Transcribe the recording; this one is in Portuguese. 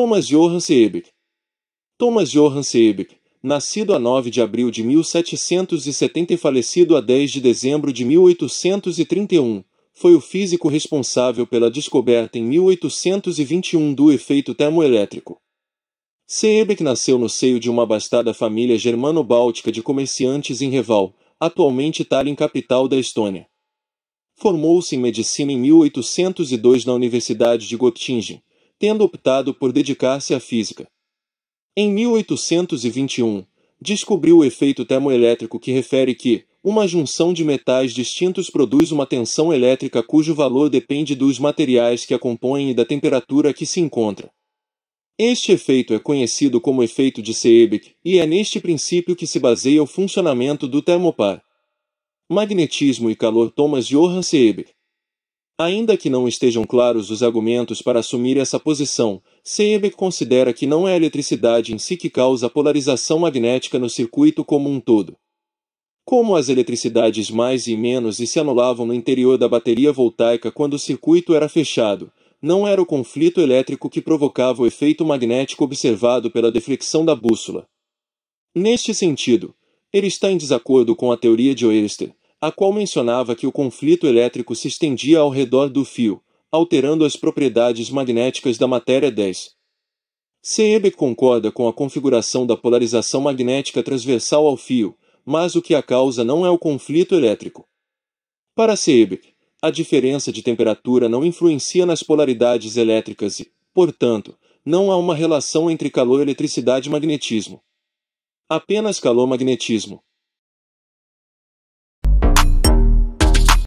Thomas Johann Seebeck. Thomas Johann Seebeck, nascido a 9 de abril de 1770 e falecido a 10 de dezembro de 1831, foi o físico responsável pela descoberta em 1821 do efeito termoelétrico. Seebeck nasceu no seio de uma abastada família germano-báltica de comerciantes em Reval, atualmente Tallinn capital da Estônia. Formou-se em medicina em 1802 na Universidade de Göttingen tendo optado por dedicar-se à física. Em 1821, descobriu o efeito termoelétrico que refere que uma junção de metais distintos produz uma tensão elétrica cujo valor depende dos materiais que a compõem e da temperatura que se encontra. Este efeito é conhecido como efeito de Seebeck e é neste princípio que se baseia o funcionamento do termopar. Magnetismo e calor Thomas Johann Seebeck Ainda que não estejam claros os argumentos para assumir essa posição, Seebeck considera que não é a eletricidade em si que causa a polarização magnética no circuito como um todo. Como as eletricidades mais e menos e se anulavam no interior da bateria voltaica quando o circuito era fechado, não era o conflito elétrico que provocava o efeito magnético observado pela deflexão da bússola. Neste sentido, ele está em desacordo com a teoria de Oersted, a qual mencionava que o conflito elétrico se estendia ao redor do fio, alterando as propriedades magnéticas da matéria 10. Seebeck concorda com a configuração da polarização magnética transversal ao fio, mas o que a causa não é o conflito elétrico. Para Seebeck, a diferença de temperatura não influencia nas polaridades elétricas e, portanto, não há uma relação entre calor, eletricidade e magnetismo. Apenas calor-magnetismo.